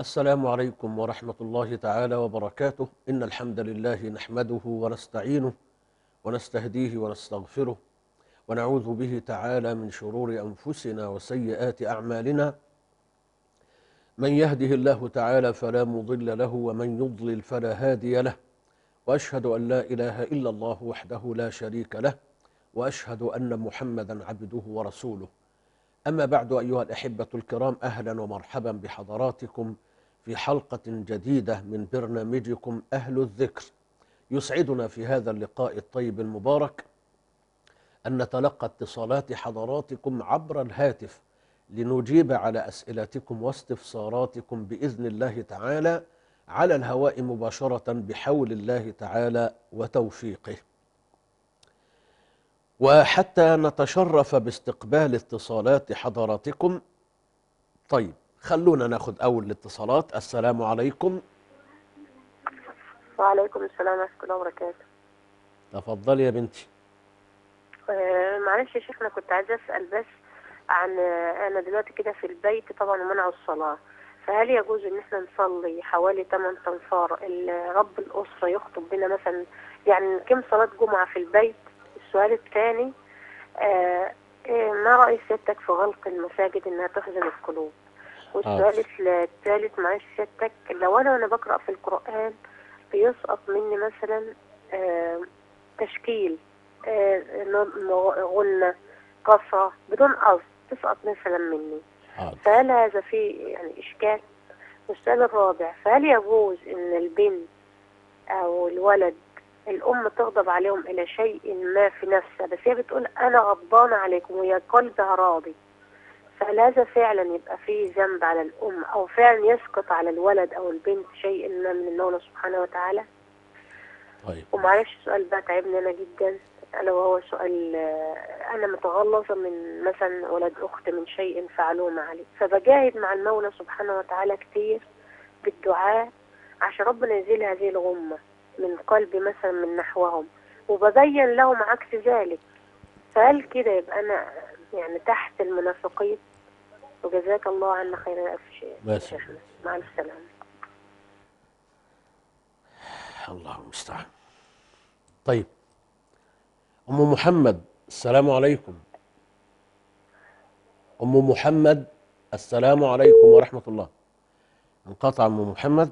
السلام عليكم ورحمة الله تعالى وبركاته إن الحمد لله نحمده ونستعينه ونستهديه ونستغفره ونعوذ به تعالى من شرور أنفسنا وسيئات أعمالنا من يهده الله تعالى فلا مضل له ومن يضلل فلا هادي له وأشهد أن لا إله إلا الله وحده لا شريك له وأشهد أن محمدا عبده ورسوله أما بعد أيها الأحبة الكرام أهلا ومرحبا بحضراتكم في حلقة جديدة من برنامجكم أهل الذكر يسعدنا في هذا اللقاء الطيب المبارك أن نتلقى اتصالات حضراتكم عبر الهاتف لنجيب على أسئلتكم واستفساراتكم بإذن الله تعالى على الهواء مباشرة بحول الله تعالى وتوفيقه وحتى نتشرف باستقبال اتصالات حضراتكم طيب خلونا ناخد أول اتصالات السلام عليكم وعليكم السلام ورحمة الله وبركاته تفضلي يا بنتي آه، معلش يا شيخنا كنت عايزة أسأل بس عن آه، أنا دلوقتي كده في البيت طبعا منع الصلاة فهل يجوز ان احنا نصلي حوالي 8 تنفار رب الاسره يخطب بنا مثلا يعني كم صلاه جمعه في البيت السؤال الثاني آه، إيه، ما راي سيادتك في غلق المساجد انها تحزن القلوب والسؤال آه. الثالث معلش سيادتك لو انا وانا بقرا في القران بيسقط مني مثلا آه تشكيل آه غنه قصه بدون قصد تسقط مثلا مني آه. فهل هذا فيه يعني اشكال؟ والسؤال الرابع فهل يجوز ان البنت او الولد الام تغضب عليهم الى شيء ما في نفسها بس هي بتقول انا غضبانه عليكم وهي قلبها راضي فلازم فعلا يبقى في ذنب على الأم أو فعلا يسقط على الولد أو البنت شيء من المولى سبحانه وتعالى طيب ومعلش السؤال ده تعبني أنا جدا ألا وهو سؤال آه، أنا متغلظة من مثلا ولد أخت من شيء فعلوه معلي فبجاهد مع المولى سبحانه وتعالى كتير بالدعاء عشان ربنا يزيل هذه الغمة من قلبي مثلا من نحوهم وببين لهم عكس ذلك فهل كده يبقى أنا يعني تحت المنافقين وجزاك الله عنا خير ألف شيء مع السلامة الله المستعان طيب أم محمد السلام عليكم أم محمد السلام عليكم ورحمة الله انقطع أم محمد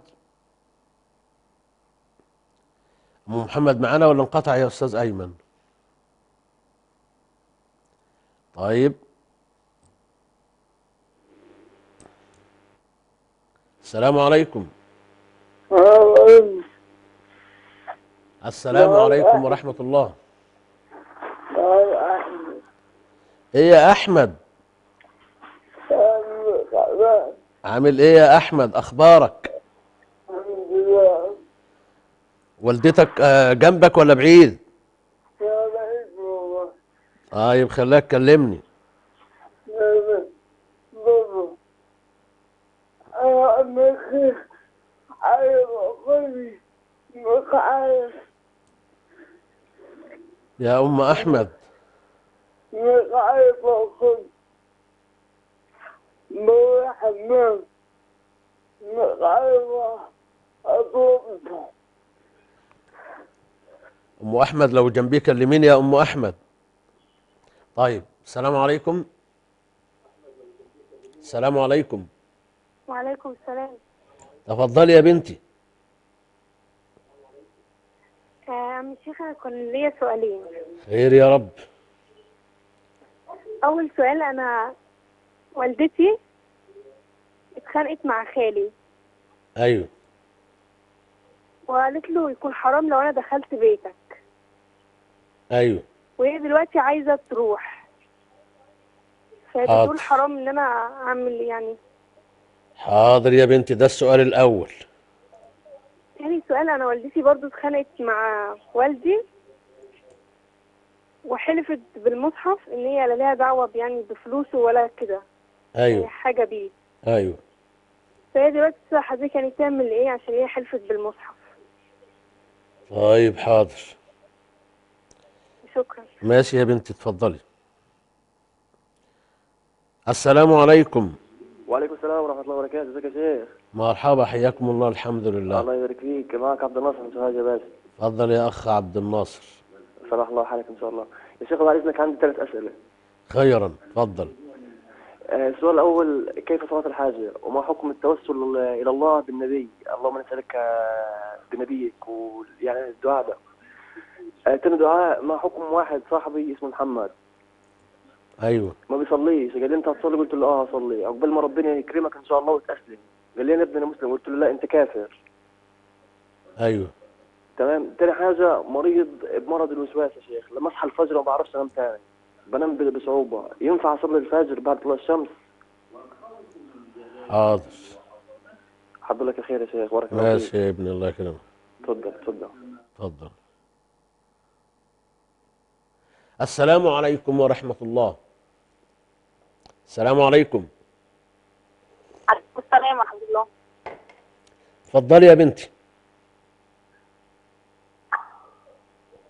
أم محمد معانا ولا انقطع يا أستاذ أيمن طيب السلام عليكم السلام عليكم ورحمة الله ايه يا احمد عامل ايه يا احمد اخبارك والدتك آه، جنبك ولا بعيد اه يبقى كلمني يا أم أحمد مش أخوك مو بروح الحمام مش أم أحمد لو جنبي كلميني يا أم أحمد طيب السلام عليكم السلام عليكم وعليكم السلام تفضلي يا بنتي عم آه، الشيخ كان ليا سؤالين خير يا رب اول سؤال انا والدتي اتخانقت مع خالي ايوه وقالت له يكون حرام لو انا دخلت بيتك ايوه وهي دلوقتي عايزه تروح فهي حرام ان انا اعمل يعني حاضر يا بنتي ده السؤال الاول تاني سؤال انا والدتي برضو اتخانقت مع والدي وحلفت بالمصحف ان هي لا لها دعوه يعني بفلوسه ولا كده ايوه يعني حاجه بيه ايوه فهي دلوقتي حضرتك يعني تعمل ايه عشان هي حلفت بالمصحف طيب حاضر شكرا ماشي يا بنتي اتفضلي السلام عليكم وعليكم السلام ورحمه الله وبركاته ازيك يا شيخ مرحبا حياكم الله الحمد لله الله يبارك فيك معك عبد الناصر من سوهاج يا باشا اتفضل يا اخ عبد الناصر صلاح الله حالك ان شاء الله يا شيخ بعد اذنك عندي ثلاث اسئله خيرا اتفضل آه، السؤال الاول كيف صلاه الحاجه وما حكم التوسل الى الله بالنبي اللهم نسالك آه، بنبيك ويعني الدعاء ده آه، تاني دعاء ما حكم واحد صاحبي اسمه محمد ايوه ما بيصليش قال لي انت هتصلي قلت له اه هصلي عقبال ما ربنا يكرمك ان شاء الله وتسلم قال لي انا ابني انا مسلم قلت له لا انت كافر ايوه تمام تاني حاجه مريض بمرض الوسواس يا شيخ لما اصحى الفجر ما بعرفش انام تاني بنام بصعوبه ينفع اصلي الفجر بعد طلوع الشمس حاضر لك الخير يا شيخ بارك الله فيك ماشي يا ابني الله يكرمك تفضل تفضل تفضل السلام عليكم ورحمة الله السلام عليكم اتفضلي يا بنتي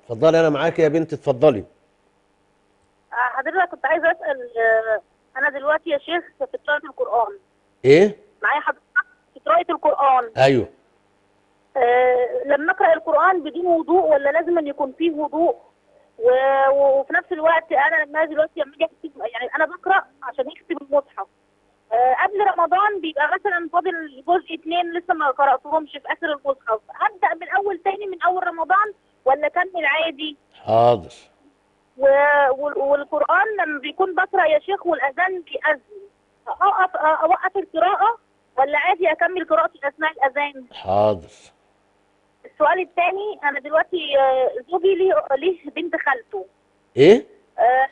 اتفضلي انا معاكي يا بنتي اتفضلي آه، حضرتك كنت عايزه اسال آه، انا دلوقتي يا شيخ في قراءه القران ايه معايا حضرتك في قراءه القران ايوه آه لما اقرا القران بدون وضوء ولا لازم أن يكون فيه وضوء وفي نفس الوقت انا لما دلوقتي لما اجي اكتب يعني انا بقرا عشان اكتب المصحف آه، قبل رمضان بيبقى مثلا فاضل جزء اتنين لسه ما قراتهمش في اخر المصحف هبدا من اول تاني من اول رمضان ولا اكمل عادي حاضر و... والقران لما بيكون بقرا يا شيخ والاذان بيأذن اقف اوقف القراءه ولا عادي اكمل قراءتي اثناء الاذان حاضر السؤال الثاني انا دلوقتي آه، زوجي ليه ليه بنت خالته ايه آه،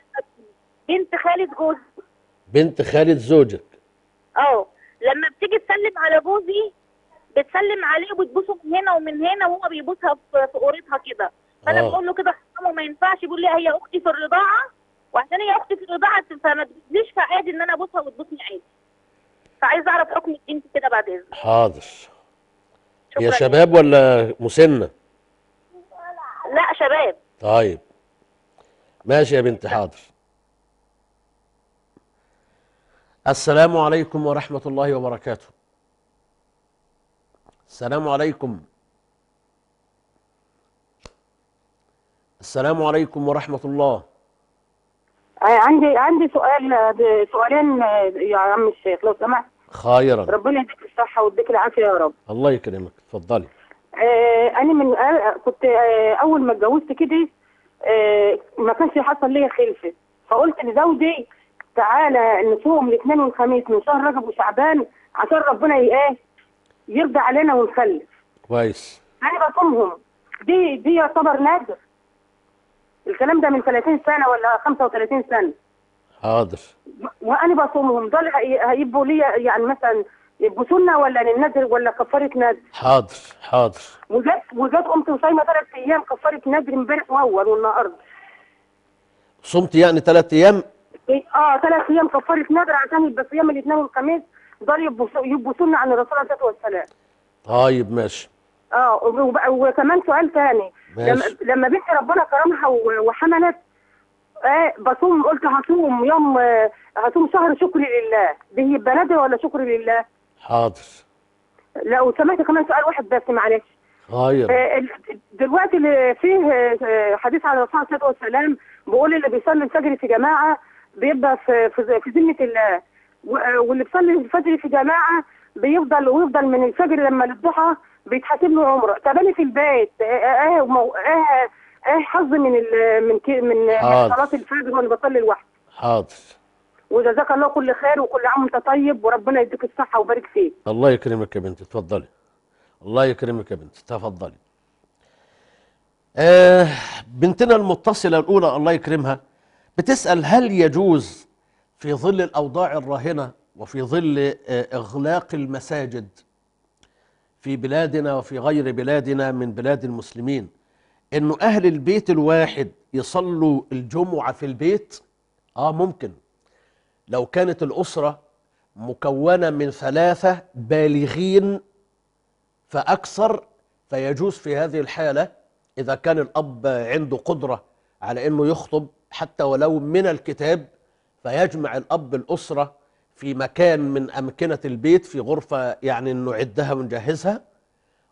بنت خالة جوز بنت خالة زوجك اه لما بتيجي تسلم على جوزي بتسلم عليه وبتبوسه من هنا ومن هنا وهو بيبوسها في قريتها كده فانا آه. بقول له كده حرام وما ينفعش بيقول لي هي اختي في الرضاعه وعشان هي اختي في الرضاعه فما تبوسنيش فعادي ان انا ابوسها وتبوسني عادي فعايز اعرف حكم الدين كده بعد اذنك حاضر يا شباب ولا مسنه لا شباب طيب ماشي يا بنتي حاضر السلام عليكم ورحمة الله وبركاته السلام عليكم السلام عليكم ورحمة الله آه، عندي عندي سؤال سؤالين يا عم الشيخ لو سمحت خيرا ربنا يديك الصحة ويديك العافية يا رب الله يكرمك اتفضلي آه أنا من آه كنت آه أول ما اتجوزت كده آه، ما كانش حصل ليا خلفة فقلت لزوجي تعالى نصوم الاثنين والخميس من شهر رجب وشعبان عشان ربنا ايه يرضى علينا ونخلف كويس انا بصومهم دي دي يعتبر نادر الكلام ده من 30 سنه ولا 35 سنه حاضر وانا بصومهم دول هيبقوا ليا يعني مثلا يبقوا سنه ولا للنذر ولا كفاره نذر حاضر حاضر وجت وجت قمت صايمه ثلاث ايام كفاره نذر امبارح واول والنهارده صمت يعني ثلاث ايام إيه، اه ثلاث ايام كفاره نذر عشان يبقى صيام الاثنين والخميس دول يبقوا سنه عن الرسول عليه الصلاه والسلام طيب ماشي اه وكمان سؤال ثاني ماشي. لما بنت ربنا كرمها وحملت آه بصوم قلت هصوم يوم آه هصوم شهر شكر لله ده يبقى نذر ولا شكر لله؟ حاضر لا وسمعت كمان سؤال واحد بس معلش طيب آه، دلوقتي دلوقتي فيه آه، حديث عن الرسول عليه الصلاه والسلام بيقول اللي بيصلي الفجر في جماعه بيبقى في في ذمه الله واللي بيصلي الفجر في جماعه بيفضل ويفضل من الفجر لما للضحى بيتحاسب له عمره طب انا في البيت اه اه اه, إيه إيه- إيه حظ من من من صلاه الفجر وانا بصلي لوحدي حاضر وجزاك الله كل خير وكل عام وانت طيب وربنا يديك الصحه ويبارك فيك الله يكرمك يا بنتي اتفضلي الله يكرمك يا بنتي تفضلي آه بنتنا المتصله الاولى الله يكرمها بتسأل هل يجوز في ظل الأوضاع الراهنة وفي ظل آه، إغلاق المساجد في بلادنا وفي غير بلادنا من بلاد المسلمين انه اهل البيت الواحد يصلوا الجمعه في البيت اه ممكن لو كانت الاسره مكونه من ثلاثه بالغين فاكثر فيجوز في هذه الحاله اذا كان الاب عنده قدره على انه يخطب حتى ولو من الكتاب فيجمع الأب الأسرة في مكان من أمكنة البيت في غرفة يعني نعدها ونجهزها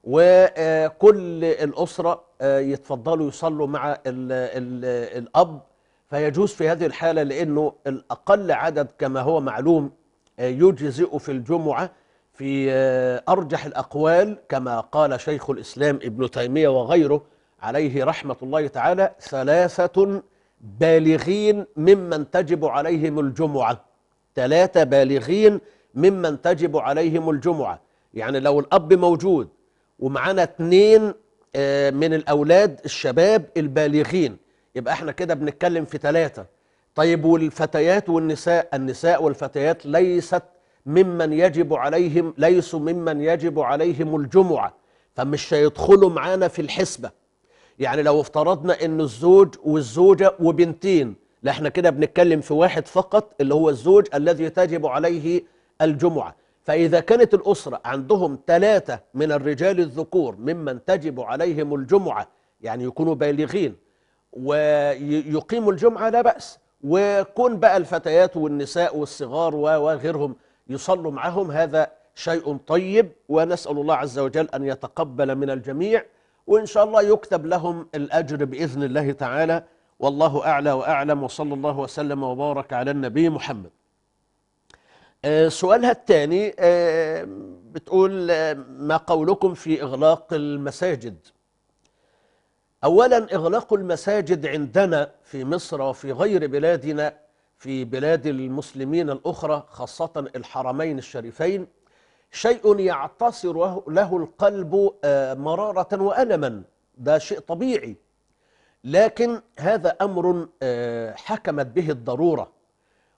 وكل الأسرة آه، يتفضلوا يصلوا مع الـ الـ الأب فيجوز في هذه الحالة لأنه الأقل عدد كما هو معلوم آه، يجزئ في الجمعة في آه، أرجح الأقوال كما قال شيخ الإسلام ابن تيمية وغيره عليه رحمة الله تعالى ثلاثة بالغين ممن تجب عليهم الجمعة ثلاثة بالغين ممن تجب عليهم الجمعة يعني لو الأب موجود ومعانا اتنين آه، من الأولاد الشباب البالغين يبقى احنا كده بنتكلم في ثلاثة طيب والفتيات والنساء النساء والفتيات ليست ممن يجب عليهم ليسوا ممن يجب عليهم الجمعة فمش هيدخلوا معانا في الحسبة يعني لو افترضنا ان الزوج والزوجه وبنتين لا احنا كده بنتكلم في واحد فقط اللي هو الزوج الذي تجب عليه الجمعه فاذا كانت الاسره عندهم ثلاثه من الرجال الذكور ممن تجب عليهم الجمعه يعني يكونوا بالغين ويقيموا الجمعه لا باس وكون بقى الفتيات والنساء والصغار وغيرهم يصلوا معهم هذا شيء طيب ونسال الله عز وجل ان يتقبل من الجميع وإن شاء الله يكتب لهم الأجر بإذن الله تعالى والله أعلى وأعلم وصلى الله وسلم وبارك على النبي محمد آه، سؤالها الثاني آه، بتقول آه، ما قولكم في إغلاق المساجد أولا إغلاق المساجد عندنا في مصر وفي غير بلادنا في بلاد المسلمين الأخرى خاصة الحرمين الشريفين شيء يعتصر له القلب آه، مرارة وألما ده شيء طبيعي لكن هذا أمر آه، حكمت به الضرورة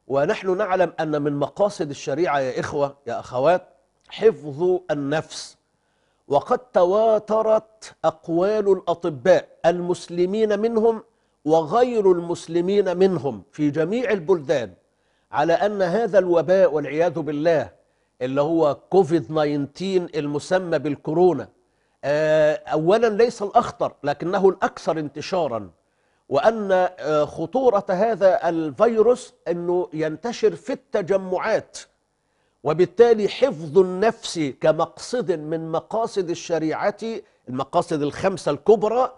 ونحن نعلم أن من مقاصد الشريعة يا إخوة يا أخوات حفظ النفس وقد تواترت أقوال الأطباء المسلمين منهم وغير المسلمين منهم في جميع البلدان على أن هذا الوباء والعياذ بالله اللي هو كوفيد 19 المسمى بالكورونا آه، أولا ليس الأخطر لكنه الأكثر انتشارا وأن آه، خطورة هذا الفيروس أنه ينتشر في التجمعات وبالتالي حفظ النفس كمقصد من مقاصد الشريعة المقاصد الخمسة الكبرى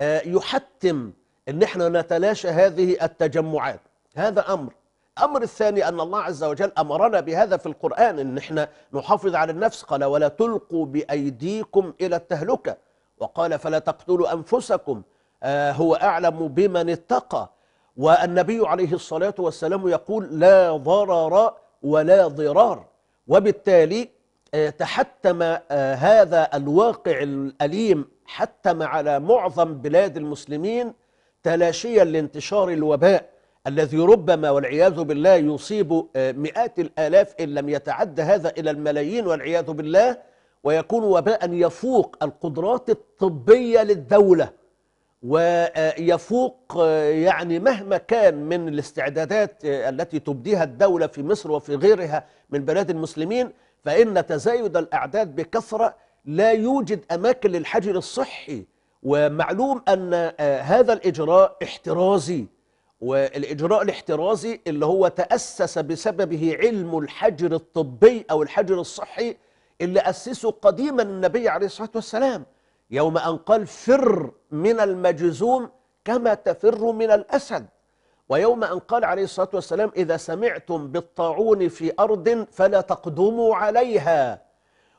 آه، يحتم أن احنا نتلاشى هذه التجمعات هذا أمر الأمر الثاني أن الله عز وجل أمرنا بهذا في القرآن أن احنا نحافظ على النفس قال ولا تلقوا بأيديكم إلى التهلكة وقال فلا تقتلوا أنفسكم آه هو أعلم بمن اتقى والنبي عليه الصلاة والسلام يقول لا ضرر ولا ضرار وبالتالي آه، تحتم آه، هذا الواقع الأليم حتم على معظم بلاد المسلمين تلاشيا لانتشار الوباء الذي ربما والعياذ بالله يصيب آه، مئات الآلاف إن لم يتعد هذا إلى الملايين والعياذ بالله ويكون وباء يفوق القدرات الطبية للدولة ويفوق آه، يعني مهما كان من الاستعدادات آه، التي تبديها الدولة في مصر وفي غيرها من بلاد المسلمين فإن تزايد الأعداد بكثرة لا يوجد أماكن للحجر الصحي ومعلوم أن هذا الإجراء احترازي والاجراء الاحترازي اللي هو تاسس بسببه علم الحجر الطبي او الحجر الصحي اللي اسسه قديما النبي عليه الصلاه والسلام يوم ان قال فر من المجزوم كما تفر من الاسد ويوم ان قال عليه الصلاه والسلام اذا سمعتم بالطاعون في ارض فلا تقدموا عليها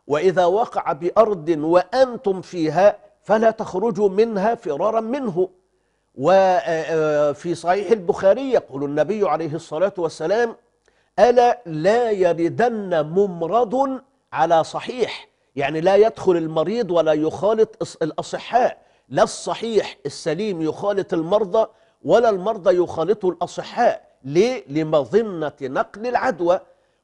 واذا وقع بارض وانتم فيها فلا تخرجوا منها فرارا منه وفي آه، آه، صحيح البخاري يقول النبي عليه الصلاة والسلام ألا لا يردن ممرض على صحيح يعني لا يدخل المريض ولا يخالط الأصحاء لا الصحيح السليم يخالط المرضى ولا المرضى يخالطوا الأصحاء ليه؟ لمظنة نقل العدوى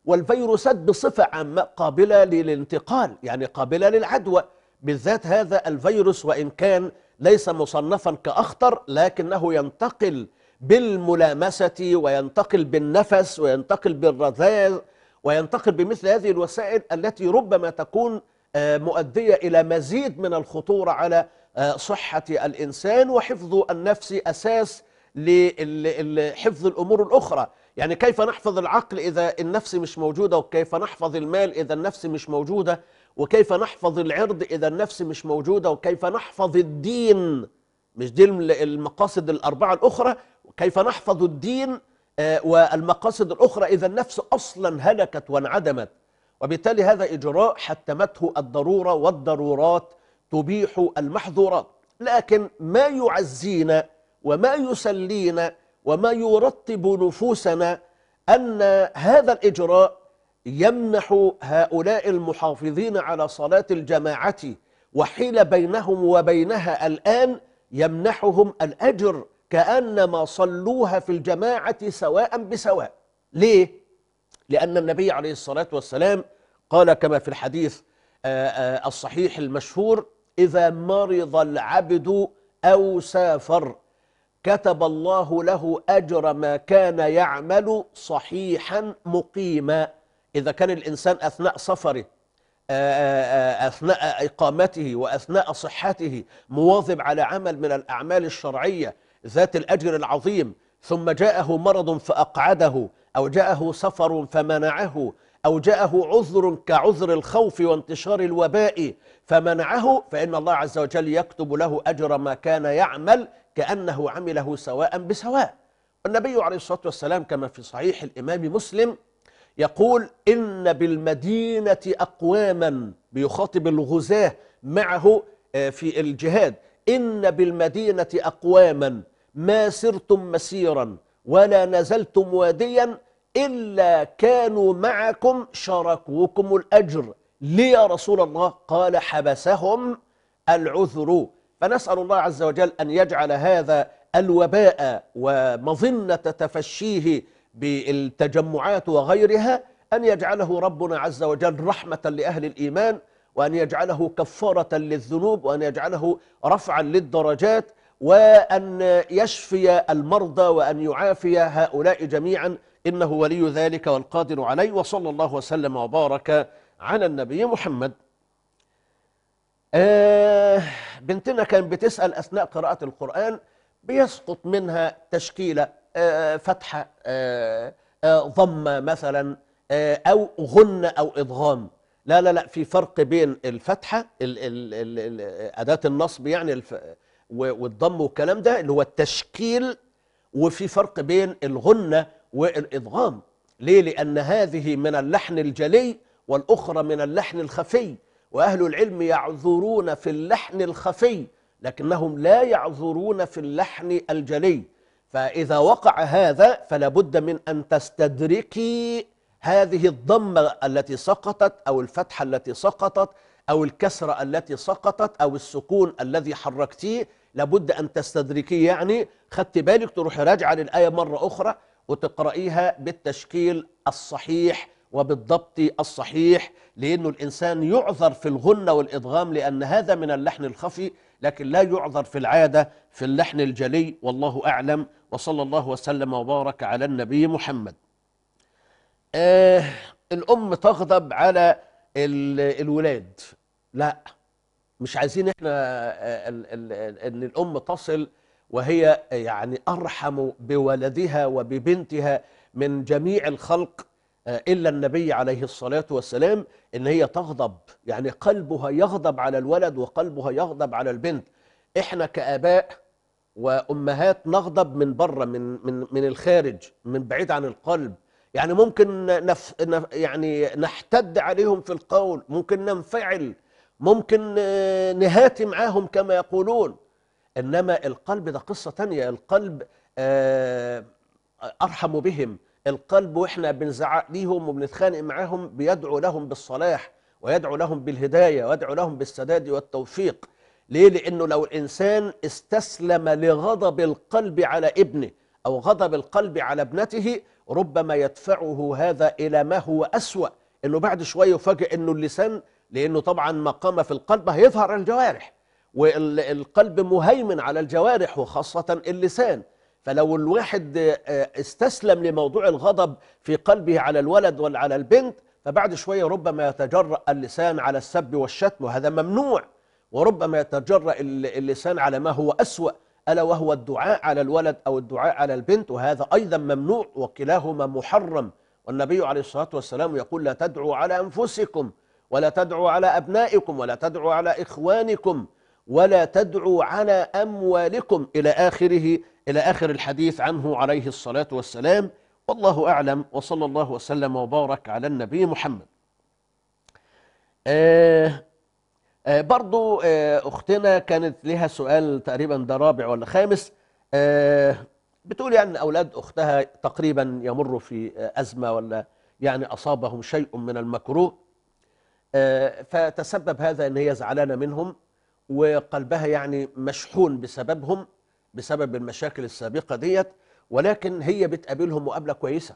والفيروسات بصفة عامة قابلة للانتقال يعني قابلة للعدوى بالذات هذا الفيروس وإن كان ليس مصنفا كأخطر لكنه ينتقل بالملامسة وينتقل بالنفس وينتقل بالرذاذ وينتقل بمثل هذه الوسائل التي ربما تكون آه، مؤدية إلى مزيد من الخطورة على آه، صحة الإنسان وحفظ النفس أساس لحفظ الأمور الأخرى يعني كيف نحفظ العقل إذا النفس مش موجودة وكيف نحفظ المال إذا النفس مش موجودة وكيف نحفظ العرض إذا النفس مش موجودة وكيف نحفظ الدين مش دي المقاصد الأربعة الأخرى كيف نحفظ الدين آه، والمقاصد الأخرى إذا النفس أصلا هلكت وانعدمت وبالتالي هذا إجراء حتمته الضرورة والضرورات تبيح المحظورات لكن ما يعزينا وما يسلينا وما يرطب نفوسنا أن هذا الإجراء يمنح هؤلاء المحافظين على صلاة الجماعة وحيل بينهم وبينها الآن يمنحهم الأجر كأنما صلوها في الجماعة سواء بسواء ليه؟ لأن النبي عليه الصلاة والسلام قال كما في الحديث آه، آه، الصحيح المشهور إذا مرض العبد أو سافر كتب الله له أجر ما كان يعمل صحيحا مقيما إذا كان الإنسان أثناء سفره آه، آه، آه، أثناء إقامته وأثناء صحته مواظب على عمل من الأعمال الشرعية ذات الأجر العظيم ثم جاءه مرض فأقعده أو جاءه سفر فمنعه أو جاءه عذر كعذر الخوف وانتشار الوباء فمنعه فإن الله عز وجل يكتب له أجر ما كان يعمل كأنه عمله سواء بسواء النبي عليه الصلاة والسلام كما في صحيح الإمام مسلم يقول إن بالمدينة أقواما بيخاطب الغزاة معه آه، في الجهاد إن بالمدينة أقواما ما سرتم مسيرا ولا نزلتم واديا إلا كانوا معكم شركوكم الأجر لي يا رسول الله قال حبسهم العذر فنسأل الله عز وجل أن يجعل هذا الوباء ومظنة تفشيه بالتجمعات وغيرها أن يجعله ربنا عز وجل رحمة لأهل الإيمان وأن يجعله كفارة للذنوب وأن يجعله رفعا للدرجات وأن يشفي المرضى وأن يعافي هؤلاء جميعا إنه ولي ذلك والقادر عليه وصلى الله وسلم وبارك على النبي محمد آه بنتنا كان بتسأل أثناء قراءة القرآن بيسقط منها تشكيلة آه، فتحة آه، آه، ضمة مثلا أو غن أو إضغام لا لا لا في فرق بين الفتحة الـ الـ الـ الـ أداة النصب يعني الف والضم والكلام ده اللي هو التشكيل وفي فرق بين الغنة والإضغام ليه؟ لأن هذه من اللحن الجلي والأخرى من اللحن الخفي وأهل العلم يعذرون في اللحن الخفي لكنهم لا يعذرون في اللحن الجلي فإذا وقع هذا فلا بد من أن تستدركي هذه الضمة التي سقطت أو الفتحة التي سقطت أو الكسرة التي سقطت أو السكون الذي حركتيه لابد أن تستدركيه يعني خدت بالك تروحي راجعة للآية مرة أخرى وتقرأيها بالتشكيل الصحيح وبالضبط الصحيح لأنه الإنسان يعذر في الغنة والإدغام لأن هذا من اللحن الخفي لكن لا يعذر في العادة في اللحن الجلي والله أعلم وصلى الله وسلم وبارك على النبي محمد آه الأم تغضب على الولاد لا مش عايزين احنا آه، ان الام تصل وهي يعني ارحم بولدها وببنتها من جميع الخلق آه، إلا النبي عليه الصلاة والسلام إن هي تغضب يعني قلبها يغضب على الولد وقلبها يغضب على البنت إحنا كآباء وأمهات نغضب من بره من, من, من الخارج من بعيد عن القلب يعني ممكن نف يعني نحتد عليهم في القول ممكن ننفعل ممكن آه، نهاتي معاهم كما يقولون إنما القلب ده قصة تانية القلب آه، أرحم بهم القلب واحنا بنزعق ليهم وبنتخانق معاهم بيدعو لهم بالصلاح ويدعو لهم بالهدايه ويدعو لهم بالسداد والتوفيق ليه لانه لو الانسان استسلم لغضب القلب على ابنه او غضب القلب على ابنته ربما يدفعه هذا الى ما هو اسوا انه بعد شويه يفاجئ انه اللسان لانه طبعا ما قام في القلب هيظهر الجوارح والقلب مهيمن على الجوارح وخاصه اللسان فلو الواحد آه، استسلم لموضوع الغضب في قلبه على الولد ولا على البنت فبعد شوية ربما يتجرأ اللسان على السب والشتم وهذا ممنوع وربما يتجرأ اللسان على ما هو أسوأ ألا وهو الدعاء على الولد أو الدعاء على البنت وهذا أيضا ممنوع وكلاهما محرم والنبي عليه الصلاة والسلام يقول لا تدعوا على أنفسكم ولا تدعوا على أبنائكم ولا تدعوا على إخوانكم ولا تدعوا على أموالكم إلى آخره إلى آخر الحديث عنه عليه الصلاة والسلام والله أعلم وصلى الله وسلم وبارك على النبي محمد آه آه برضو آه أختنا كانت لها سؤال تقريبا ده رابع ولا خامس آه بتقول يعني أولاد أختها تقريبا يمر في آه أزمة ولا يعني أصابهم شيء من المكروه آه فتسبب هذا أن هي زعلانة منهم وقلبها يعني مشحون بسببهم بسبب المشاكل السابقه ديت ولكن هي بتقابلهم مقابله كويسه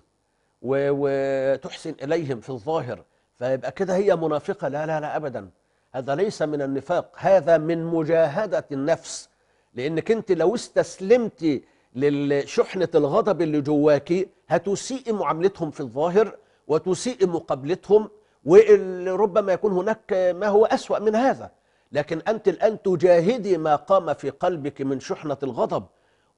وتحسن اليهم في الظاهر فيبقى كده هي منافقه لا لا لا ابدا هذا ليس من النفاق هذا من مجاهده النفس لانك انت لو استسلمتي لشحنه الغضب اللي جواكي هتسيء معاملتهم في الظاهر وتسيء مقابلتهم وربما يكون هناك ما هو اسوا من هذا لكن أنت الآن تجاهدي ما قام في قلبك من شحنة الغضب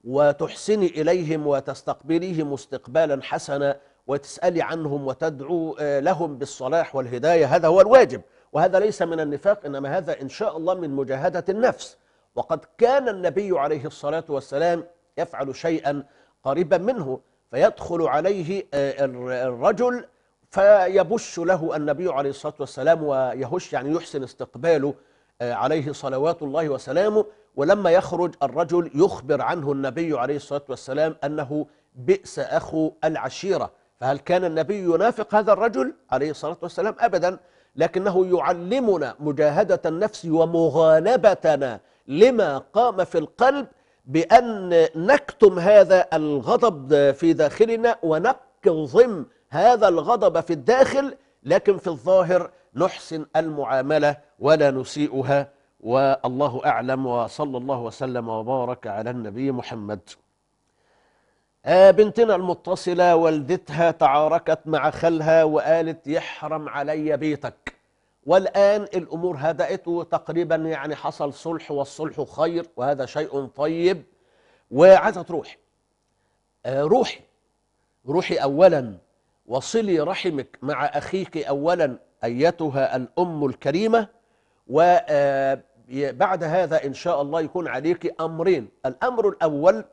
وتحسني إليهم وتستقبليهم استقبالا حسنا وتسألي عنهم وتدعو آه، لهم بالصلاح والهداية هذا هو الواجب وهذا ليس من النفاق إنما هذا إن شاء الله من مجاهدة النفس وقد كان النبي عليه الصلاة والسلام يفعل شيئا قريبا منه فيدخل عليه آه، الرجل فيبش له النبي عليه الصلاة والسلام ويهش يعني يحسن استقباله عليه صلوات الله وسلامه ولما يخرج الرجل يخبر عنه النبي عليه الصلاة والسلام أنه بئس أخو العشيرة فهل كان النبي ينافق هذا الرجل عليه الصلاة والسلام أبدا لكنه يعلمنا مجاهدة النفس ومغالبتنا لما قام في القلب بأن نكتم هذا الغضب في داخلنا ونكظم هذا الغضب في الداخل لكن في الظاهر نحسن المعاملة ولا نسيئها والله أعلم وصلى الله وسلم وبارك على النبي محمد آه، بنتنا المتصلة والدتها تعاركت مع خالها وقالت يحرم علي بيتك والآن الأمور هدأت وتقريبا يعني حصل صلح والصلح خير وهذا شيء طيب وعايزة تروح آه، روحي روحي أولا وصلي رحمك مع أخيك أولا أيتها الأم الكريمة وبعد آه، هذا إن شاء الله يكون عليك أمرين الأمر الأول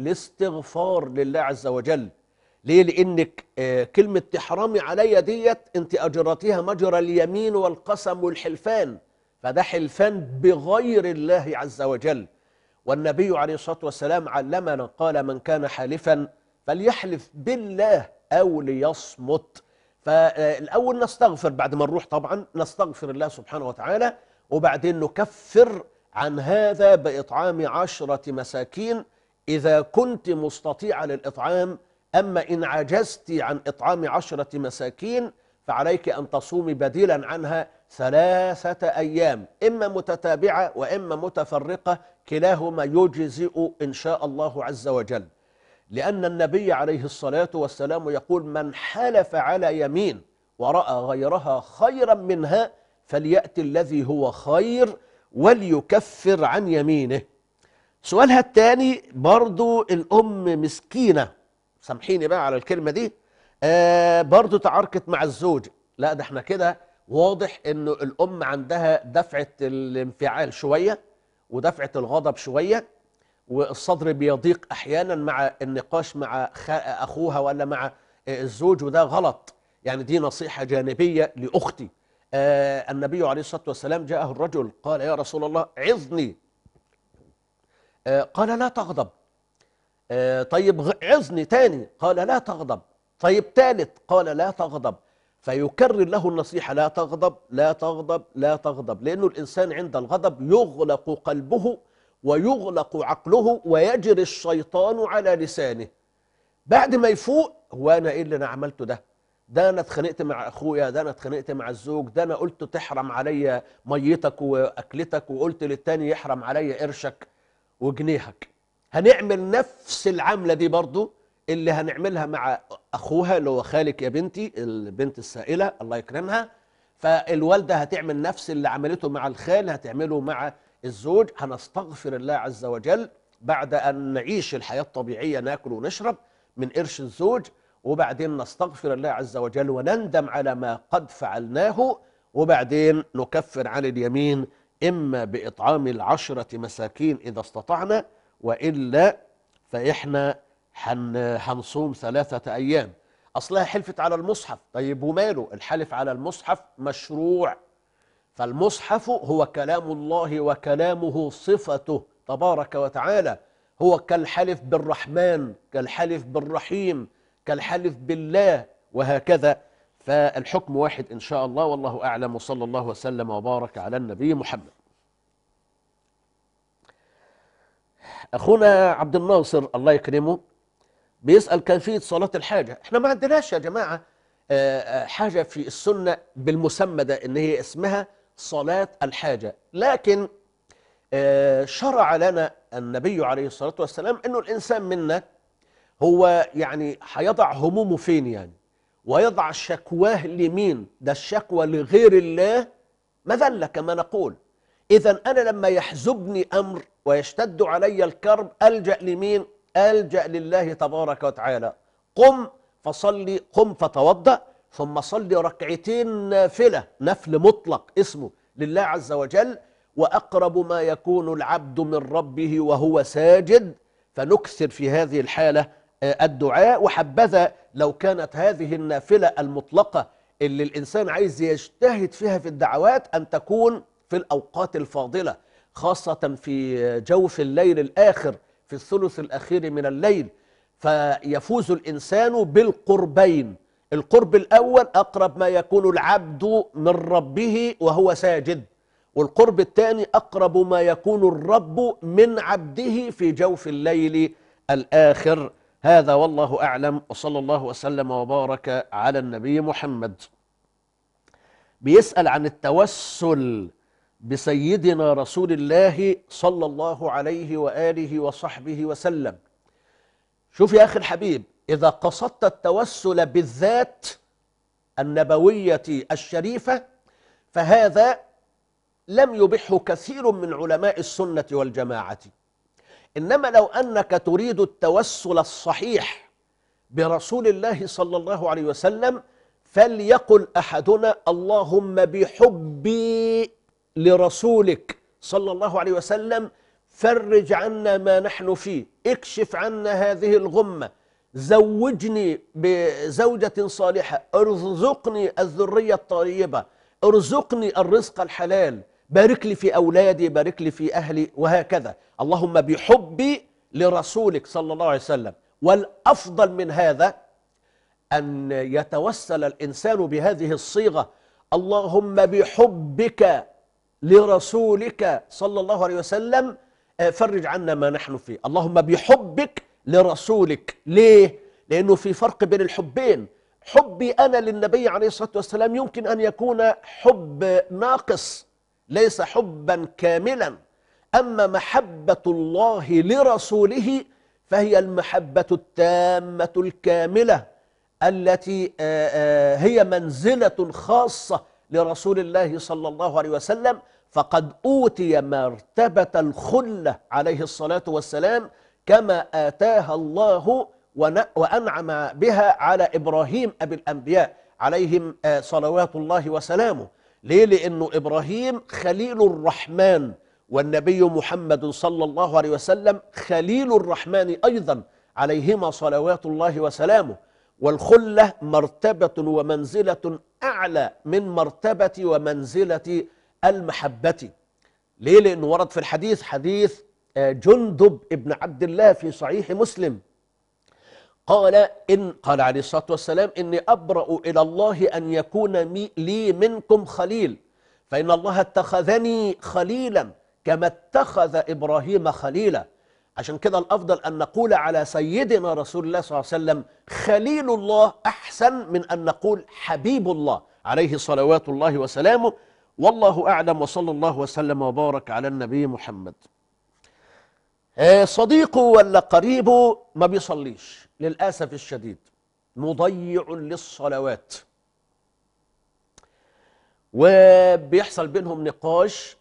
الاستغفار لله عز وجل ليه لانك آه، كلمه تحرمي عليا ديت انت اجرتيها مجرى اليمين والقسم والحلفان فده حلفان بغير الله عز وجل والنبي عليه الصلاه والسلام علمنا قال من كان حالفا فليحلف بالله او ليصمت فالاول نستغفر بعد ما نروح طبعا نستغفر الله سبحانه وتعالى وبعدين نكفر عن هذا باطعام عشره مساكين اذا كنت مستطيعه للاطعام اما ان عجزت عن اطعام عشره مساكين فعليك ان تصومي بديلا عنها ثلاثه ايام اما متتابعه واما متفرقه كلاهما يجزئ ان شاء الله عز وجل لأن النبي عليه الصلاة والسلام يقول من حلف على يمين ورأى غيرها خيرا منها فليأتي الذي هو خير وليكفر عن يمينه سؤالها الثاني برضو الأم مسكينة سامحيني بقى على الكلمة دي آه برضو تعاركت مع الزوج لا ده احنا كده واضح انه الأم عندها دفعة الانفعال شوية ودفعة الغضب شوية والصدر بيضيق احيانا مع النقاش مع اخوها ولا مع الزوج وده غلط يعني دي نصيحه جانبيه لاختي آه النبي عليه الصلاه والسلام جاءه الرجل قال يا رسول الله عظني آه قال لا تغضب آه طيب عظني تاني قال لا تغضب طيب ثالث قال لا تغضب فيكرر له النصيحة لا تغضب لا تغضب لا تغضب لأنه الإنسان عند الغضب يغلق قلبه ويغلق عقله ويجري الشيطان على لسانه بعد ما يفوق هو انا ايه اللي انا عملته ده ده انا اتخانقت مع اخويا ده انا اتخانقت مع الزوج ده انا قلت تحرم عليا ميتك واكلتك وقلت للتاني يحرم عليا قرشك وجنيهك هنعمل نفس العمله دي برضو اللي هنعملها مع اخوها اللي هو خالك يا بنتي البنت السائله الله يكرمها فالوالده هتعمل نفس اللي عملته مع الخال هتعمله مع الزوج هنستغفر الله عز وجل بعد أن نعيش الحياة الطبيعية ناكل ونشرب من قرش الزوج وبعدين نستغفر الله عز وجل ونندم على ما قد فعلناه وبعدين نكفر عن اليمين إما بإطعام العشرة مساكين إذا استطعنا وإلا فإحنا هن هنصوم ثلاثة أيام أصلها حلفت على المصحف طيب وماله الحلف على المصحف مشروع فالمصحف هو كلام الله وكلامه صفته تبارك وتعالى هو كالحلف بالرحمن كالحلف بالرحيم كالحلف بالله وهكذا فالحكم واحد إن شاء الله والله أعلم وصلى الله وسلم وبارك على النبي محمد أخونا عبد الناصر الله يكرمه بيسأل كيفية صلاة الحاجة احنا ما عندناش يا جماعة آه، آه، حاجة في السنة بالمسمى ده ان هي اسمها صلاة الحاجة لكن آه، شرع لنا النبي عليه الصلاة والسلام أنه الإنسان منا هو يعني هيضع همومه فين يعني ويضع شكواه لمين ده الشكوى لغير الله مذلة كما نقول إذا أنا لما يحزبني أمر ويشتد علي الكرب ألجأ لمين ألجأ لله تبارك وتعالى قم فصلي قم فتوضأ ثم صلي ركعتين نافلة نفل مطلق اسمه لله عز وجل وأقرب ما يكون العبد من ربه وهو ساجد فنكثر في هذه الحالة آه، الدعاء وحبذا لو كانت هذه النافلة المطلقة اللي الإنسان عايز يجتهد فيها في الدعوات أن تكون في الأوقات الفاضلة خاصة في جوف الليل الآخر في الثلث الأخير من الليل فيفوز الإنسان بالقربين القرب الأول أقرب ما يكون العبد من ربه وهو ساجد والقرب الثاني أقرب ما يكون الرب من عبده في جوف الليل الآخر هذا والله أعلم وصلى الله وسلم وبارك على النبي محمد بيسأل عن التوسل بسيدنا رسول الله صلى الله عليه وآله وصحبه وسلم شوف يا أخي الحبيب إذا قصدت التوسل بالذات النبوية الشريفة فهذا لم يبحه كثير من علماء السنة والجماعة إنما لو أنك تريد التوسل الصحيح برسول الله صلى الله عليه وسلم فليقل أحدنا اللهم بحبي لرسولك صلى الله عليه وسلم فرج عنا ما نحن فيه اكشف عنا هذه الغمة زوجني بزوجة صالحة ارزقني الذرية الطيبة ارزقني الرزق الحلال بارك لي في أولادي بارك لي في أهلي وهكذا اللهم بحبي لرسولك صلى الله عليه وسلم والأفضل من هذا أن يتوسل الإنسان بهذه الصيغة اللهم بحبك لرسولك صلى الله عليه وسلم آه، فرج عنا ما نحن فيه اللهم بحبك لرسولك ليه؟ لأنه في فرق بين الحبين حبي أنا للنبي عليه الصلاة والسلام يمكن أن يكون حب ناقص ليس حبا كاملا أما محبة الله لرسوله فهي المحبة التامة الكاملة التي آه، آه، هي منزلة خاصة لرسول الله صلى الله عليه وسلم فقد أوتي مرتبة الخلة عليه الصلاة والسلام كما آتاها الله وأنعم بها على إبراهيم أبي الأنبياء عليهم آه، صلوات الله وسلامه ليه لأنه إبراهيم خليل الرحمن والنبي محمد صلى الله عليه وسلم خليل الرحمن أيضا عليهما صلوات الله وسلامه والخلة مرتبة ومنزلة أعلى من مرتبة ومنزلة المحبة ليه لأنه ورد في الحديث حديث جندب ابن عبد الله في صحيح مسلم قال إن قال عليه الصلاة والسلام إني أبرأ إلى الله أن يكون لي منكم خليل فإن الله اتخذني خليلا كما اتخذ إبراهيم خليلا عشان كده الأفضل أن نقول على سيدنا رسول الله صلى الله عليه وسلم خليل الله أحسن من أن نقول حبيب الله عليه صلوات الله وسلامه والله أعلم وصلى الله وسلم وبارك على النبي محمد إيه، صديقه ولا قريبه ما بيصليش للأسف الشديد مضيع للصلوات وبيحصل بينهم نقاش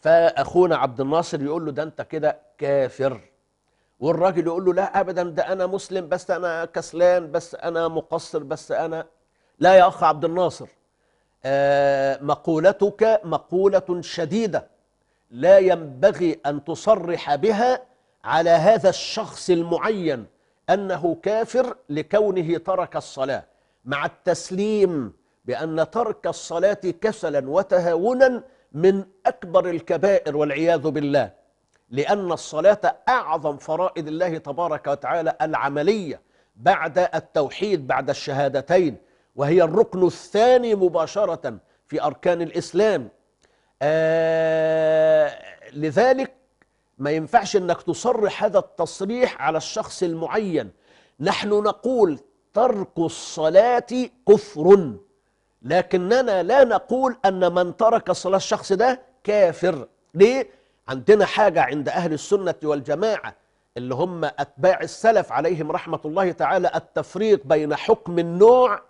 فأخونا عبد الناصر يقول له ده أنت كده كافر والراجل يقول له لا أبدا ده أنا مسلم بس أنا كسلان بس أنا مقصر بس أنا لا يا أخ عبد الناصر آه، مقولتك مقولة شديدة لا ينبغي أن تصرح بها على هذا الشخص المعين أنه كافر لكونه ترك الصلاة مع التسليم بأن ترك الصلاة كسلا وتهاونا من أكبر الكبائر والعياذ بالله لأن الصلاة أعظم فرائض الله تبارك وتعالى العملية بعد التوحيد بعد الشهادتين وهي الركن الثاني مباشرة في أركان الإسلام آه لذلك ما ينفعش انك تصرح هذا التصريح على الشخص المعين نحن نقول ترك الصلاة كفر لكننا لا نقول أن من ترك صلاة الشخص ده كافر ليه؟ عندنا حاجة عند أهل السنة والجماعة اللي هم أتباع السلف عليهم رحمة الله تعالى التفريق بين حكم النوع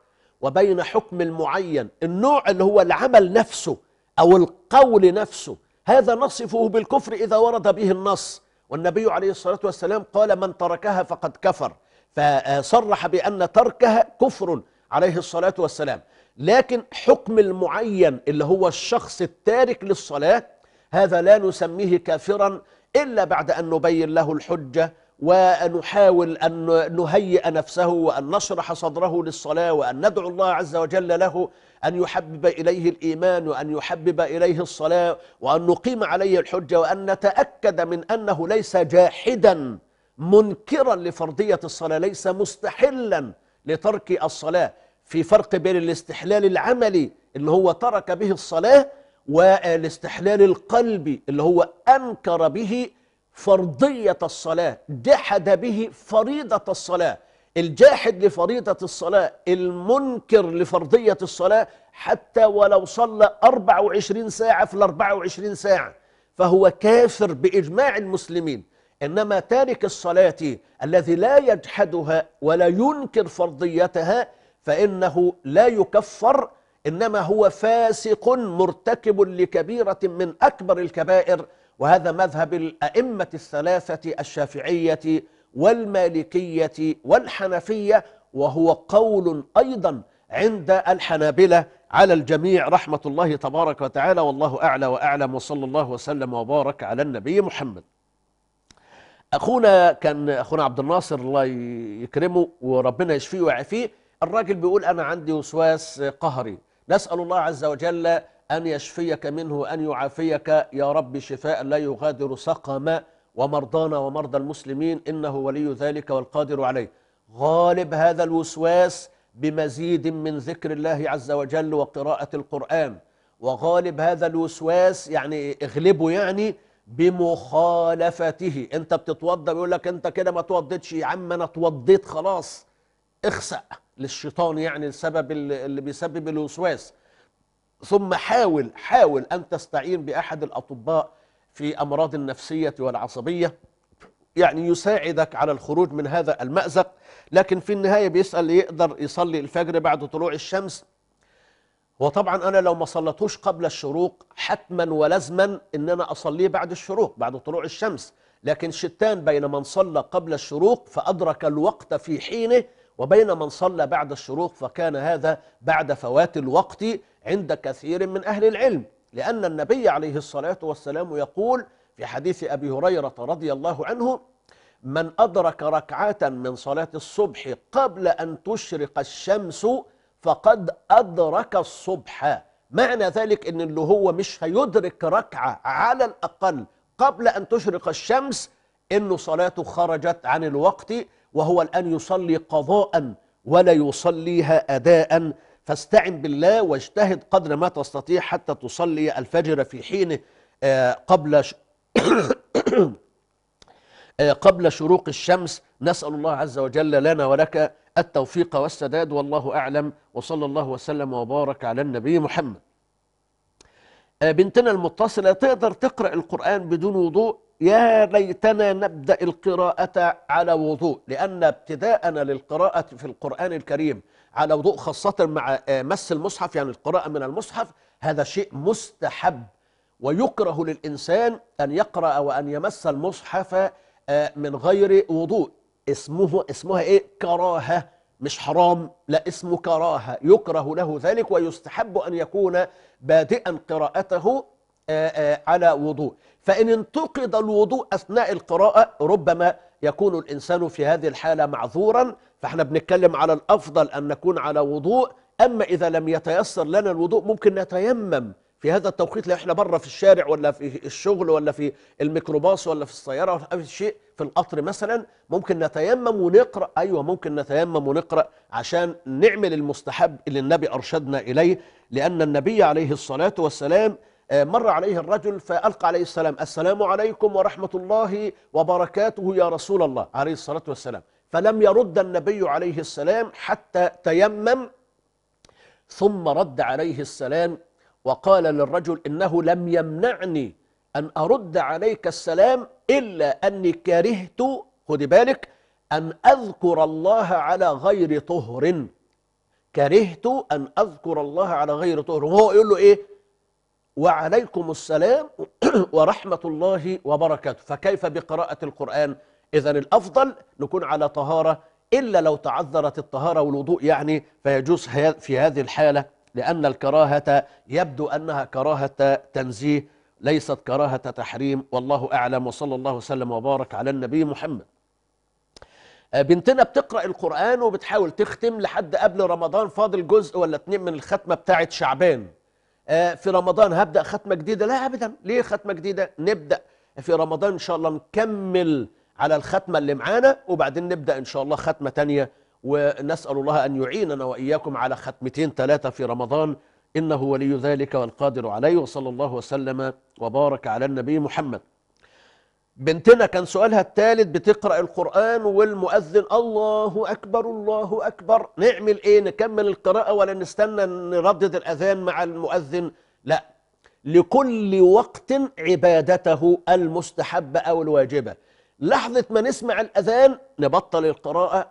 وبين حكم المعين النوع اللي هو العمل نفسه أو القول نفسه هذا نصفه بالكفر إذا ورد به النص والنبي عليه الصلاة والسلام قال من تركها فقد كفر فصرح بأن تركها كفر عليه الصلاة والسلام لكن حكم المعين اللي هو الشخص التارك للصلاة هذا لا نسميه كافرا إلا بعد أن نبين له الحجة ونحاول أن نهيئ نفسه وأن نشرح صدره للصلاة وأن ندعو الله عز وجل له أن يحبب إليه الإيمان وأن يحبب إليه الصلاة وأن نقيم عليه الحجة وأن نتأكد من أنه ليس جاحدا منكرا لفرضية الصلاة ليس مستحلا لترك الصلاة في فرق بين الاستحلال العملي اللي هو ترك به الصلاة والاستحلال القلبي اللي هو أنكر به فرضية الصلاة جحد به فريضة الصلاة الجاحد لفريضة الصلاة المنكر لفرضية الصلاة حتى ولو صلى 24 ساعة في ال 24 ساعة فهو كافر بإجماع المسلمين إنما تارك الصلاة الذي لا يجحدها ولا ينكر فرضيتها فإنه لا يكفر إنما هو فاسق مرتكب لكبيرة من أكبر الكبائر وهذا مذهب الأئمة الثلاثة الشافعية والمالكية والحنفية وهو قول أيضا عند الحنابلة على الجميع رحمة الله تبارك وتعالى والله أعلى وأعلم وصلى الله وسلم وبارك على النبي محمد أخونا كان أخونا عبد الناصر الله يكرمه وربنا يشفيه ويعافيه الراجل بيقول أنا عندي وسواس قهري نسأل الله عز وجل أن يشفيك منه أن يعافيك يا رب شفاء لا يغادر سقما ومرضانا ومرضى المسلمين إنه ولي ذلك والقادر عليه غالب هذا الوسواس بمزيد من ذكر الله عز وجل وقراءة القرآن وغالب هذا الوسواس يعني اغلبه يعني بمخالفته انت بتتوضى بيقول لك انت كده ما توضيتش يا عم انا اتوضيت خلاص اخسأ للشيطان يعني السبب اللي بيسبب الوسواس ثم حاول حاول أن تستعين بأحد الأطباء في أمراض النفسية والعصبية يعني يساعدك على الخروج من هذا المأزق لكن في النهاية بيسأل يقدر يصلي الفجر بعد طلوع الشمس وطبعا أنا لو ما صلتوش قبل الشروق حتما ولزما إن أنا أصليه بعد الشروق بعد طلوع الشمس لكن شتان بين من صلى قبل الشروق فأدرك الوقت في حينه وبين من صلى بعد الشروق فكان هذا بعد فوات الوقت عند كثير من أهل العلم لأن النبي عليه الصلاة والسلام يقول في حديث أبي هريرة رضي الله عنه من أدرك ركعة من صلاة الصبح قبل أن تشرق الشمس فقد أدرك الصبح معنى ذلك أن اللي هو مش هيدرك ركعة على الأقل قبل أن تشرق الشمس أنه صلاته خرجت عن الوقت وهو الآن يصلي قضاء ولا يصليها أداء فاستعن بالله واجتهد قدر ما تستطيع حتى تصلي الفجر في حينه آه، قبل آه، قبل شروق الشمس نسأل الله عز وجل لنا ولك التوفيق والسداد والله أعلم وصلى الله وسلم وبارك على النبي محمد آه، بنتنا المتصلة تقدر تقرأ القرآن بدون وضوء يا ليتنا نبدأ القراءة على وضوء لأن ابتداءنا للقراءة في القرآن الكريم على وضوء خاصة مع آه، مس المصحف يعني القراءة من المصحف هذا شيء مستحب ويكره للإنسان أن يقرأ وأن يمس المصحف آه، من غير وضوء اسمه اسمها إيه كراهة مش حرام لا اسمه كراهة يكره له ذلك ويستحب أن يكون بادئا قراءته آه، على وضوء فإن انتقد الوضوء أثناء القراءة ربما يكون الإنسان في هذه الحالة معذورا فاحنا بنتكلم على الأفضل أن نكون على وضوء أما إذا لم يتيسر لنا الوضوء ممكن نتيمم في هذا التوقيت لو احنا بره في الشارع ولا في الشغل ولا في الميكروباص ولا في السياره ولا في اي شيء في القطر مثلا ممكن نتيمم ونقرا ايوه ممكن نتيمم ونقرا عشان نعمل المستحب اللي النبي ارشدنا اليه لان النبي عليه الصلاه والسلام آه، مر عليه الرجل فألقى عليه السلام السلام عليكم ورحمة الله وبركاته يا رسول الله عليه الصلاة والسلام فلم يرد النبي عليه السلام حتى تيمم ثم رد عليه السلام وقال للرجل إنه لم يمنعني أن أرد عليك السلام إلا أني كرهت خد بالك أن أذكر الله على غير طهر كرهت أن أذكر الله على غير طهر وهو يقول له إيه وعليكم السلام ورحمة الله وبركاته فكيف بقراءة القرآن إذا الأفضل نكون على طهارة إلا لو تعذرت الطهارة والوضوء يعني فيجوز في هذه الحالة لأن الكراهة يبدو أنها كراهة تنزيه ليست كراهة تحريم والله أعلم وصلى الله وسلم وبارك على النبي محمد آه، بنتنا بتقرأ القرآن وبتحاول تختم لحد قبل رمضان فاضل جزء ولا اتنين من الختمة بتاعت شعبان آه، في رمضان هبدا ختمه جديده لا ابدا ليه ختمه جديده نبدا في رمضان ان شاء الله نكمل على الختمه اللي معانا وبعدين نبدا ان شاء الله ختمه تانية ونسال الله ان يعيننا واياكم على ختمتين ثلاثه في رمضان انه ولي ذلك والقادر عليه وصلى الله وسلم وبارك على النبي محمد بنتنا كان سؤالها الثالث بتقرأ القرآن والمؤذن الله أكبر الله أكبر نعمل إيه نكمل القراءة ولا نستنى نردد الأذان مع المؤذن لا لكل وقت عبادته المستحبة أو الواجبة لحظة ما نسمع الأذان نبطل القراءة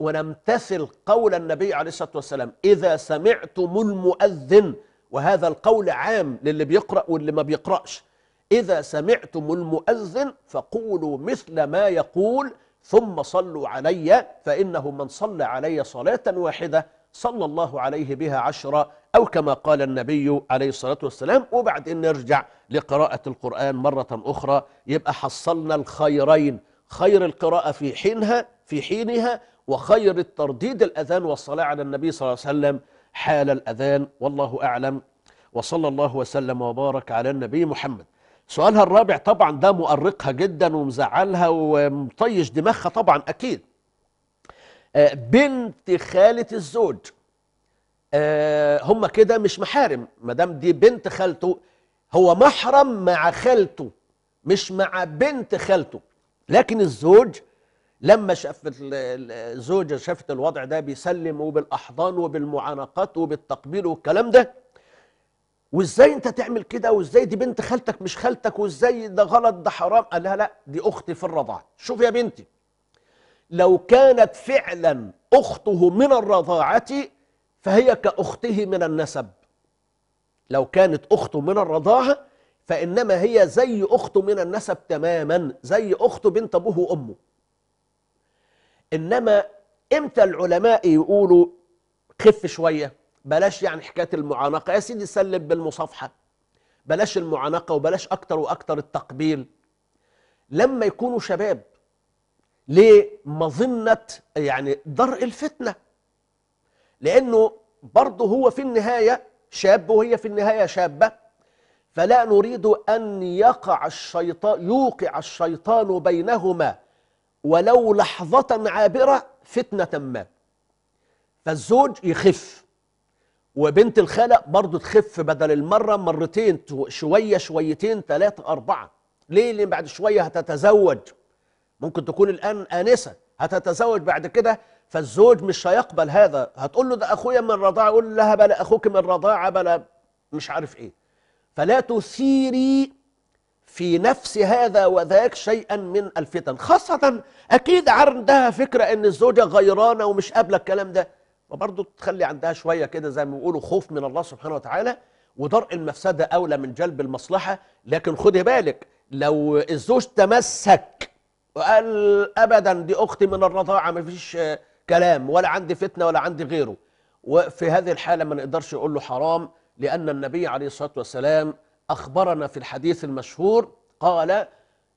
ونمتثل قول النبي عليه الصلاة والسلام إذا سمعتم المؤذن وهذا القول عام للي بيقرأ واللي ما بيقرأش إذا سمعتم المؤذن فقولوا مثل ما يقول ثم صلوا علي فإنه من صلى علي صلاة واحدة صلى الله عليه بها عشرة أو كما قال النبي عليه الصلاة والسلام وبعدين نرجع لقراءة القرآن مرة أخرى يبقى حصلنا الخيرين خير القراءة في حينها في حينها وخير الترديد الأذان والصلاة على النبي صلى الله عليه وسلم حال الأذان والله أعلم وصلى الله وسلم وبارك على النبي محمد سؤالها الرابع طبعا ده مؤرقها جدا ومزعلها ومطيش دماغها طبعا اكيد آه، بنت خالة الزوج آه، هم كده مش محارم ما دام دي بنت خالته هو محرم مع خالته مش مع بنت خالته لكن الزوج لما شاف الزوجه شافت الوضع ده بيسلم وبالاحضان وبالمعانقات وبالتقبيل والكلام ده وازاي انت تعمل كده وازاي دي بنت خالتك مش خالتك وازاي ده غلط ده حرام قال لها لا دي اختي في الرضاعه شوف يا بنتي لو كانت فعلا اخته من الرضاعه فهي كاخته من النسب لو كانت اخته من الرضاعه فانما هي زي اخته من النسب تماما زي اخته بنت ابوه وامه انما امتى العلماء يقولوا خف شويه بلاش يعني حكايه المعانقه يا سيدي سلم بالمصافحه بلاش المعانقه وبلاش اكتر واكتر التقبيل لما يكونوا شباب ليه مظنه يعني درء الفتنه لانه برضه هو في النهايه شاب وهي في النهايه شابه فلا نريد ان يقع الشيطان يوقع الشيطان بينهما ولو لحظه عابره فتنه ما فالزوج يخف وبنت الخالة برضو تخف بدل المرة مرتين شوية شويتين ثلاثة أربعة ليه لأن بعد شوية هتتزوج ممكن تكون الآن آنسة هتتزوج بعد كده فالزوج مش هيقبل هذا هتقول له ده أخويا من رضاعة يقول لها بلا أخوك من رضاعة بلا مش عارف إيه فلا تثيري في نفس هذا وذاك شيئا من الفتن خاصة أكيد عندها فكرة أن الزوجة غيرانة ومش قابلة الكلام ده فبرضه تخلي عندها شويه كده زي ما بيقولوا خوف من الله سبحانه وتعالى ودرء المفسده اولى من جلب المصلحه لكن خدي بالك لو الزوج تمسك وقال ابدا دي اختي من الرضاعه ما فيش كلام ولا عندي فتنه ولا عندي غيره وفي هذه الحاله ما نقدرش نقول له حرام لان النبي عليه الصلاه والسلام اخبرنا في الحديث المشهور قال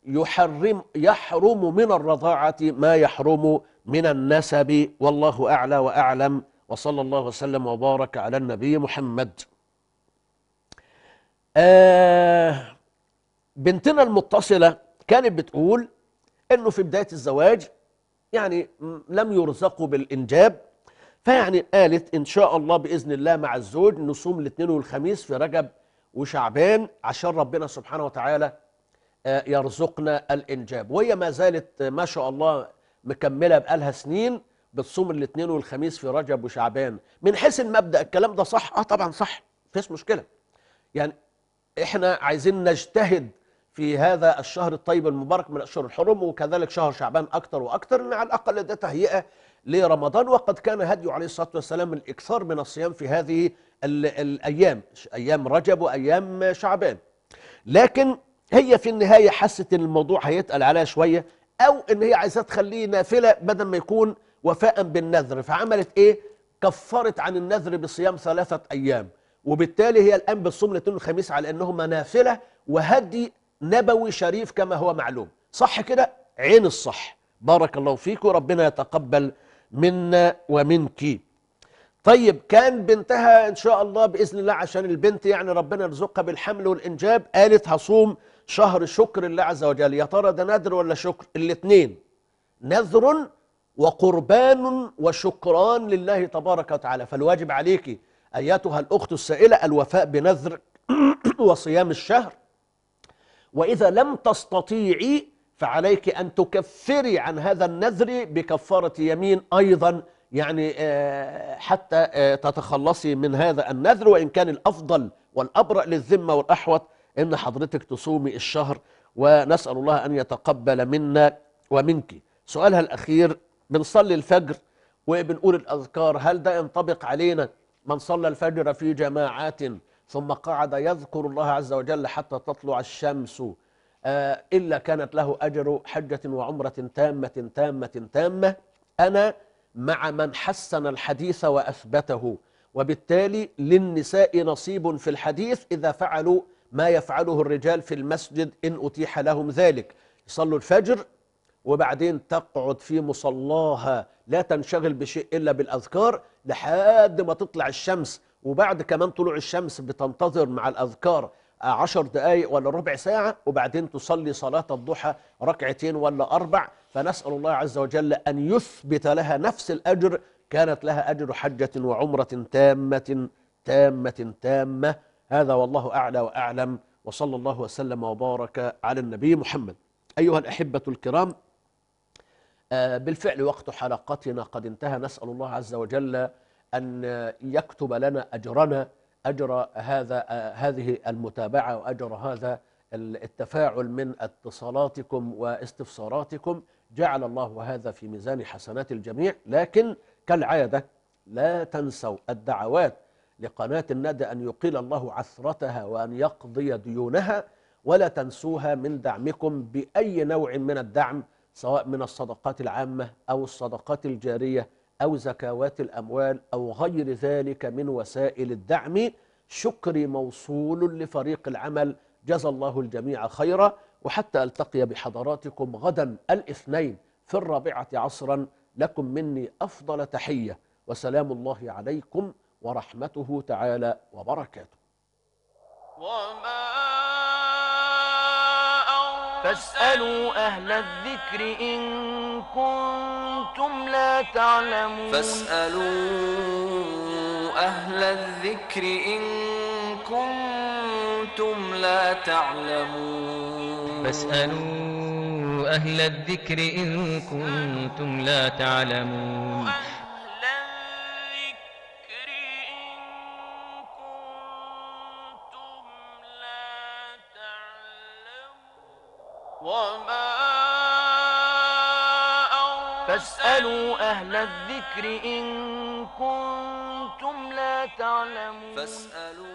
يحرم يحرم من الرضاعه ما يحرم من النسب والله أعلى وأعلم وصلى الله وسلم وبارك على النبي محمد آه بنتنا المتصلة كانت بتقول أنه في بداية الزواج يعني لم يرزقوا بالإنجاب فيعني قالت إن شاء الله بإذن الله مع الزوج نصوم الاثنين والخميس في رجب وشعبان عشان ربنا سبحانه وتعالى آه، يرزقنا الإنجاب وهي ما زالت ما شاء الله مكمله بقالها سنين بتصوم الاثنين والخميس في رجب وشعبان من حيث المبدا الكلام ده صح اه طبعا صح مفيش مشكله يعني احنا عايزين نجتهد في هذا الشهر الطيب المبارك من اشهر الحرم وكذلك شهر شعبان اكثر واكثر ان على الاقل ده تهيئه لرمضان وقد كان هدي عليه الصلاه والسلام الاكثار من الصيام في هذه الايام ايام رجب وايام شعبان لكن هي في النهايه حست ان الموضوع هيتقل عليها شويه او ان هي عايزاه تخليه نافله بدل ما يكون وفاء بالنذر فعملت ايه كفرت عن النذر بصيام ثلاثه ايام وبالتالي هي الان بتصوم الاثنين والخميس على انهما نافله وهدي نبوي شريف كما هو معلوم صح كده عين الصح بارك الله فيك وربنا يتقبل منا ومنك طيب كان بنتها ان شاء الله باذن الله عشان البنت يعني ربنا يرزقها بالحمل والانجاب قالت هصوم شهر شكر الله عز وجل يا ترى ده نذر ولا شكر الاثنين نذر وقربان وشكران لله تبارك وتعالى فالواجب عليك أيتها الأخت السائلة الوفاء بنذر وصيام الشهر وإذا لم تستطيعي فعليك أن تكفري عن هذا النذر بكفارة يمين أيضا يعني آه، حتى آه، تتخلصي من هذا النذر وإن كان الأفضل والأبرأ للذمة والأحوط ان حضرتك تصومي الشهر ونسال الله ان يتقبل منا ومنك سؤالها الاخير بنصلي الفجر وبنقول الاذكار هل ده ينطبق علينا من صلى الفجر في جماعات ثم قعد يذكر الله عز وجل حتى تطلع الشمس آه إلا كانت له أجر حجة وعمرة تامة تامة تامة أنا مع من حسن الحديث وأثبته وبالتالي للنساء نصيب في الحديث إذا فعلوا ما يفعله الرجال في المسجد إن أتيح لهم ذلك يصلوا الفجر وبعدين تقعد في مصلاها لا تنشغل بشيء إلا بالأذكار لحد ما تطلع الشمس وبعد كمان طلوع الشمس بتنتظر مع الأذكار عشر دقايق ولا ربع ساعة وبعدين تصلي صلاة الضحى ركعتين ولا أربع فنسأل الله عز وجل أن يثبت لها نفس الأجر كانت لها أجر حجة وعمرة تامة تامة تامة هذا والله أعلى وأعلم وصلى الله وسلم وبارك على النبي محمد أيها الأحبة الكرام آه، بالفعل وقت حلقتنا قد انتهى نسأل الله عز وجل أن يكتب لنا أجرنا أجر هذا آه، هذه المتابعة وأجر هذا التفاعل من اتصالاتكم واستفساراتكم جعل الله هذا في ميزان حسنات الجميع لكن كالعادة لا تنسوا الدعوات لقناة الندى أن يقيل الله عثرتها وأن يقضي ديونها ولا تنسوها من دعمكم بأي نوع من الدعم سواء من الصدقات العامة أو الصدقات الجارية أو زكاوات الأموال أو غير ذلك من وسائل الدعم شكري موصول لفريق العمل جزى الله الجميع خيرا وحتى ألتقي بحضراتكم غدا الاثنين في الرابعة عصرا لكم مني أفضل تحية وسلام الله عليكم ورحمته تعالى وبركاته وما فاسألوا أهل الذكر إن كنتم لا تعلمون فاسألوا أهل الذكر إن كنتم لا تعلمون فاسألوا أهل الذكر إن كنتم لا تعلمون وما فاسألوا أهل الذكر إن كنتم لا تعلمون فاسألوا